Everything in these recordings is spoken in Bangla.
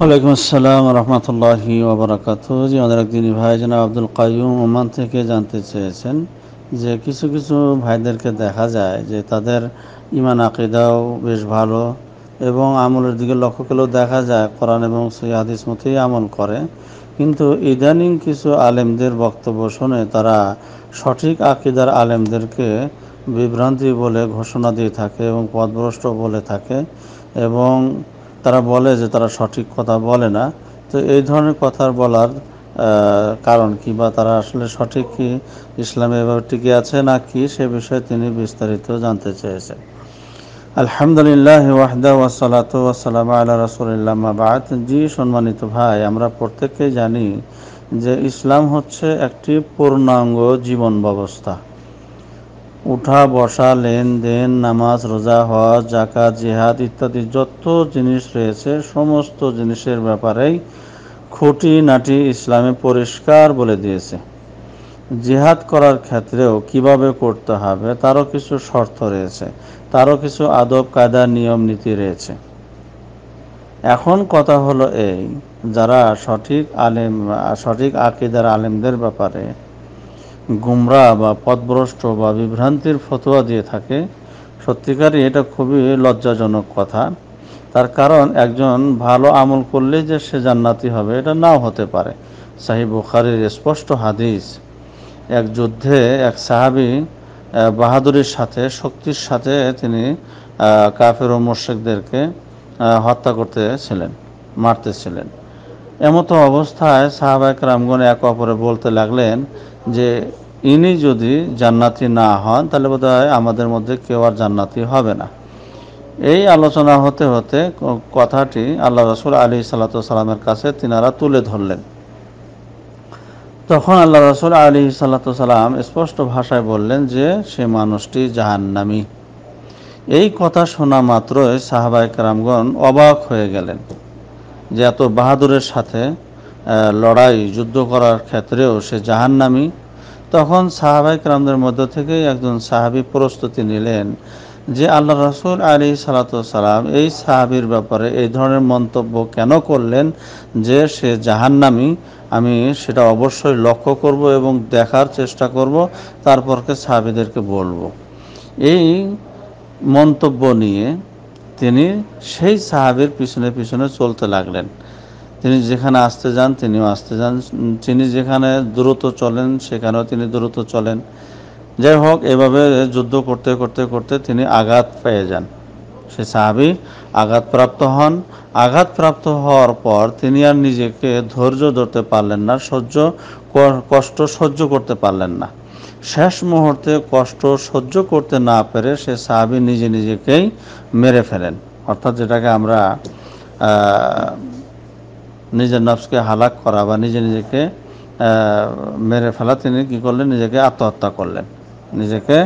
ওয়ালাইকুম আসসালাম রহমতুল্লাহি ওবরাকাত যে আমাদের একদিন ভাই জনাব আব্দুল কাইম ওমান থেকে জানতে চেয়েছেন যে কিছু কিছু ভাইদেরকে দেখা যায় যে তাদের ইমান আকিদাও বেশ ভালো এবং আমলের দিকে লক্ষ্য করলেও দেখা যায় কোরআন এবং সেই হাদিস মতোই আমল করে কিন্তু ইদানিং কিছু আলেমদের বক্তব্য শুনে তারা সঠিক আকিদার আলেমদেরকে বিভ্রান্তি বলে ঘোষণা দিয়ে থাকে এবং পদভ্রষ্ট বলে থাকে এবং তারা বলে যে তারা সঠিক কথা বলে না তো এই ধরনের কথা বলার কারণ কি বা তারা আসলে সঠিক কি ইসলামে এভাবে টিকে আছে না কি সে বিষয়ে তিনি বিস্তারিত জানতে চেয়েছেন আলহামদুলিল্লাহ ওয়াহদা ওয়াসালাত ওয়াসালাম আল্লাহ রসুলিল্লাহ বাদ জি সম্মানিত ভাই আমরা প্রত্যেকেই জানি যে ইসলাম হচ্ছে একটি পূর্ণাঙ্গ জীবন ব্যবস্থা উঠা বসা লেনদেন নামাজ রোজা হজ জাকাত জেহাদ ইত্যাদি যত জিনিস রয়েছে সমস্ত জিনিসের ব্যাপারেই খুঁটি নাটি ইসলামে পরিষ্কার বলে দিয়েছে জিহাদ করার ক্ষেত্রেও কিভাবে করতে হবে তারও কিছু শর্ত রয়েছে তারও কিছু আদব কায়দা নিয়ম নীতি রয়েছে এখন কথা হলো এই যারা সঠিক আলেম সঠিক আকিদার আলেমদের ব্যাপারে গুমরা বা পথভ্রষ্ট বা বিভ্রান্তির ফতোয়া দিয়ে থাকে সত্যিকারই এটা খুবই লজ্জাজনক কথা তার কারণ একজন ভালো আমল করলে যে সে জান্নাতি হবে এটা নাও হতে পারে সাহিব বুখারির স্পষ্ট হাদিস এক যুদ্ধে এক সাহাবি বাহাদুরির সাথে শক্তির সাথে তিনি কাফের ও মোর্শেকদেরকে হত্যা করতেছিলেন মারতেছিলেন এমতো অবস্থায় সাহাবায়ক রামগণ একে অপরে বলতে লাগলেন যে ইনি যদি জান্নাতি না হন তাহলে বোধ আমাদের মধ্যে কেউ আর জান্নাতি হবে না এই আলোচনা হতে হতে কথাটি আল্লাহ রসুল আলী সাল্লাতামের কাছে তিনারা তুলে ধরলেন তখন আল্লাহ রসুল আলী সাল্লাতাম স্পষ্ট ভাষায় বললেন যে সে মানুষটি জাহান্নামি এই কথা শোনা মাত্রই সাহাবাই রামগণ অবাক হয়ে গেলেন যে এত বাহাদুরের সাথে লড়াই যুদ্ধ করার ক্ষেত্রেও সে জাহান্নামি তখন সাহাবাই ক্রামদের মধ্য থেকে একজন সাহাবি প্রস্তুতি নিলেন যে আল্লাহ রসুল আলী সালাম এই সাহাবির ব্যাপারে এই ধরনের মন্তব্য কেন করলেন যে সে জাহান্নামি আমি সেটা অবশ্যই লক্ষ্য করব এবং দেখার চেষ্টা করব তারপরকে সাহাবিদেরকে বলবো এই মন্তব্য নিয়ে তিনি সেই সাহাবির পিছনে পিছনে চলতে লাগলেন তিনি যেখানে আসতে যান তিনিও আসতে যান তিনি যেখানে দ্রুত চলেন সেখানেও তিনি দ্রুত চলেন যাই হোক এভাবে যুদ্ধ করতে করতে করতে তিনি আঘাত পেয়ে যান সে সাহাবি আঘাতপ্রাপ্ত হন আঘাতপ্রাপ্ত হওয়ার পর তিনি আর নিজেকে ধৈর্য ধরতে পারলেন না সহ্য কষ্ট সহ্য করতে পারলেন না শেষ মুহূর্তে কষ্ট সহ্য করতে না পেরে সে সাহাবি নিজে নিজেকেই মেরে ফেলেন অর্থাৎ যেটাকে আমরা নিজের নফসকে হালাক করা বা নিজে নিজেকে মেরে ফেলা তিনি কি করলেন নিজেকে আত্মহত্যা করলেন নিজেকে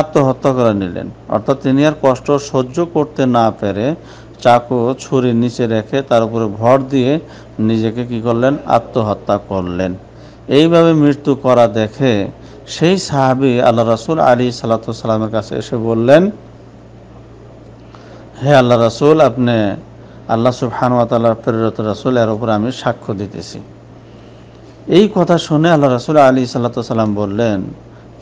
আত্মহত্যা করে নিলেন অর্থাৎ তিনি আর কষ্ট সহ্য করতে না পেরে চাকু ছুরি নিচে রেখে তার উপরে ভর দিয়ে নিজেকে কি করলেন আত্মহত্যা করলেন এইভাবে মৃত্যু করা দেখে সেই সাহাবি আল্লাহ রাসুল আলী সাল্লা সাল্লামের কাছে এসে বললেন হে আল্লাহ রাসুল আপনি আল্লাহ সুবহানুয়াতাল্লাহ প্রেরত রাসুল এর উপর আমি সাক্ষ্য দিতেছি এই কথা শুনে আল্লাহ রাসুল আলী সাল্লাম বললেন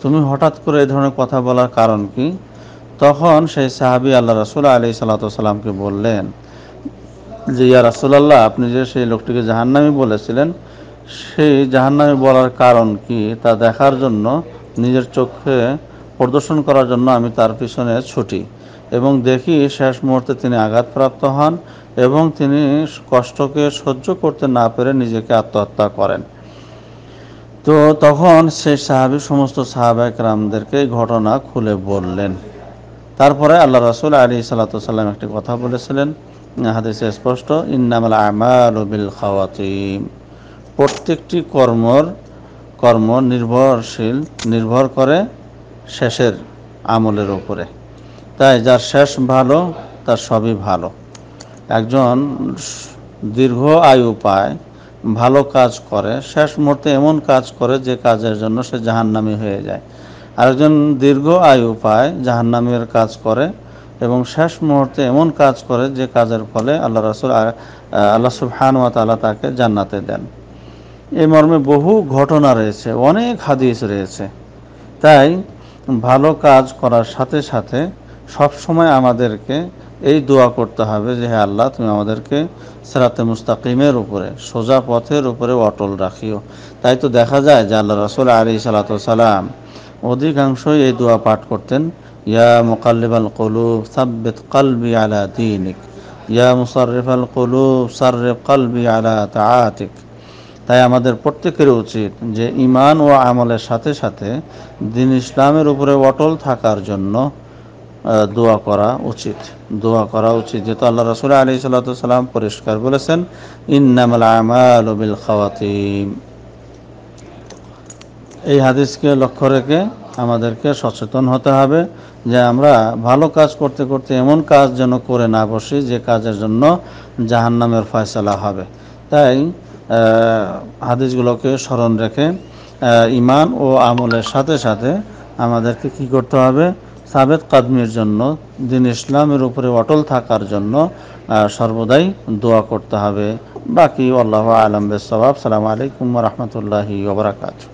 তুমি হঠাৎ করে এই ধরনের কথা বলার কারণ কি তখন সেই সাহাবি আল্লাহ রাসুল আলী সাল্লাতামকে বললেন যে ইয়া রাসুলাল্লাহ আপনি যে সেই লোকটিকে জাহান্নামি বলেছিলেন সেই জাহান্নামি বলার কারণ কি তা দেখার জন্য নিজের চোখে প্রদর্শন করার জন্য আমি তার পিছনে ছুটি এবং দেখি শেষ মুহূর্তে তিনি আঘাতপ্রাপ্ত হন এবং তিনি কষ্টকে সহ্য করতে না পেরে নিজেকে আত্মহত্যা করেন তো তখন সেই সাহাবি সমস্ত সাহাবাহিক রামদেরকে এই ঘটনা খুলে বললেন তারপরে আল্লাহ রাসুল আলী সাল্লাম একটি কথা বলেছিলেন হাদিসে স্পষ্ট ইন্নামাল আমার বিল খাওয়াতিম প্রত্যেকটি কর্মর কর্ম নির্ভরশীল নির্ভর করে শেষের আমলের ওপরে তাই যার শেষ ভালো তার সবই ভালো একজন দীর্ঘ আয়ু পায় ভালো কাজ করে শেষ মুহূর্তে এমন কাজ করে যে কাজের জন্য সে জাহান্নামি হয়ে যায় আরেকজন দীর্ঘ আয়ু পায় জাহান্নামের কাজ করে এবং শেষ মুহূর্তে এমন কাজ করে যে কাজের ফলে আল্লাহ রাসুল আল্লাহ সুবহান ওয়া তালা তাকে জান্নাতে দেন এই মর্মে বহু ঘটনা রয়েছে অনেক হাদিস রয়েছে তাই ভালো কাজ করার সাথে সাথে সবসময় আমাদেরকে এই দোয়া করতে হবে যে হ্যাঁ আল্লাহ তুমি আমাদেরকে সেরাতে মুস্তাকিমের উপরে সোজা পথের উপরে অটল রাখিও তাই তো দেখা যায় যে আল্লাহ রসুল আলী সালাম অধিকাংশই এই দোয়া পাঠ করতেন ইয়া মোকাল্লিবাল কলুব সাব্বিত কালবি আলা দিনিক ইয়া মুসারিফ আল কলু সার্রেফ কালবি আলা তা তাই আমাদের প্রত্যেকের উচিত যে ইমান ও আমলের সাথে সাথে দিন ইসলামের উপরে অটল থাকার জন্য দোয়া করা উচিত দোয়া করা উচিত যেহেতু আল্লাহ রসুল আলী সাল্লাম পরিষ্কার বলেছেন ইন্নামাল আমাল বিল খাওয়াতিম এই হাদিসকে লক্ষ্য রেখে আমাদেরকে সচেতন হতে হবে যে আমরা ভালো কাজ করতে করতে এমন কাজ যেন করে না বসি যে কাজের জন্য জাহান্নামের ফয়সলা হবে তাই হাদিসগুলোকে স্মরণ রেখে ইমান ও আমলের সাথে সাথে আমাদেরকে কি করতে হবে সাবেদ কাদমির জন্য দিন ইসলামের উপরে অটল থাকার জন্য সর্বদাই দোয়া করতে হবে বাকি আল্লাহ আলম বেসবাব সালাম আলাইকুম রহমতুল্লাহি ওবরাকাতু